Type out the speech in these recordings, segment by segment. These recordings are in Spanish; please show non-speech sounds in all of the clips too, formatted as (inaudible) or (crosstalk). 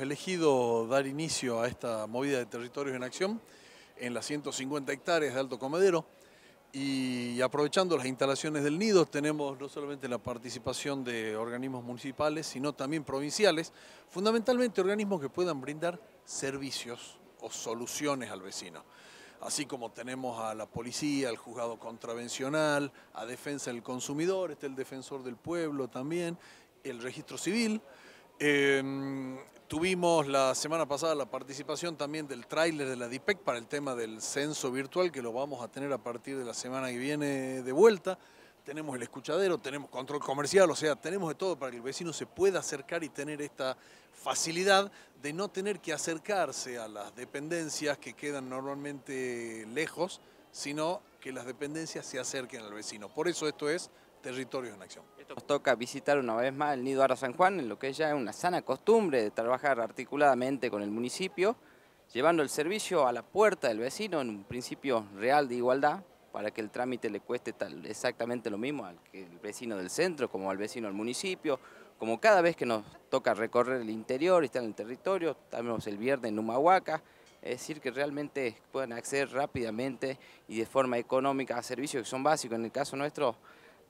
elegido dar inicio a esta movida de territorios en acción en las 150 hectáreas de Alto Comedero y aprovechando las instalaciones del nido tenemos no solamente la participación de organismos municipales sino también provinciales, fundamentalmente organismos que puedan brindar servicios o soluciones al vecino. Así como tenemos a la policía, al juzgado contravencional, a defensa del consumidor, está el defensor del pueblo también, el registro civil, Em, tuvimos la semana pasada la participación también del tráiler de la DIPEC para el tema del censo virtual, que lo vamos a tener a partir de la semana que viene de vuelta. Tenemos el escuchadero, tenemos control comercial, o sea, tenemos de todo para que el vecino se pueda acercar y tener esta facilidad de no tener que acercarse a las dependencias que quedan normalmente lejos, sino que las dependencias se acerquen al vecino. Por eso esto es territorios en acción. Nos toca visitar una vez más el Nido Ara San Juan, en lo que ya es una sana costumbre de trabajar articuladamente con el municipio, llevando el servicio a la puerta del vecino en un principio real de igualdad, para que el trámite le cueste exactamente lo mismo al que el vecino del centro, como al vecino del municipio, como cada vez que nos toca recorrer el interior y estar en el territorio, estamos el viernes en Humahuaca, es decir, que realmente puedan acceder rápidamente y de forma económica a servicios que son básicos, en el caso nuestro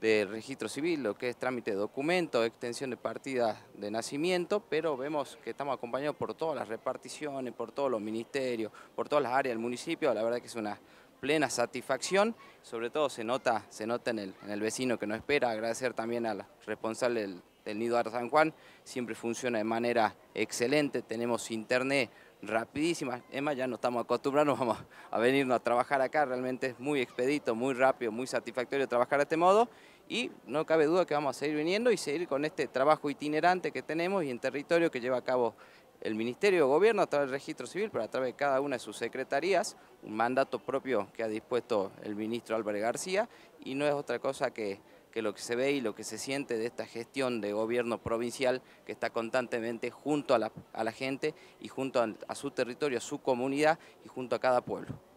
de registro civil, lo que es trámite de documento, extensión de partidas de nacimiento, pero vemos que estamos acompañados por todas las reparticiones, por todos los ministerios, por todas las áreas del municipio, la verdad que es una plena satisfacción, sobre todo se nota, se nota en, el, en el vecino que nos espera, agradecer también al responsable del el Nido Ar San Juan, siempre funciona de manera excelente, tenemos internet rapidísima, Emma, ya no estamos acostumbrados, (laughs) vamos a venirnos a trabajar acá, realmente es muy expedito, muy rápido, muy satisfactorio trabajar de este modo y no cabe duda que vamos a seguir viniendo y seguir con este trabajo itinerante que tenemos y en territorio que lleva a cabo el Ministerio de Gobierno a través del Registro Civil, pero a través de cada una de sus secretarías, un mandato propio que ha dispuesto el ministro Álvarez García y no es otra cosa que que lo que se ve y lo que se siente de esta gestión de gobierno provincial que está constantemente junto a la, gente y junto a su territorio, a su comunidad y junto a cada pueblo.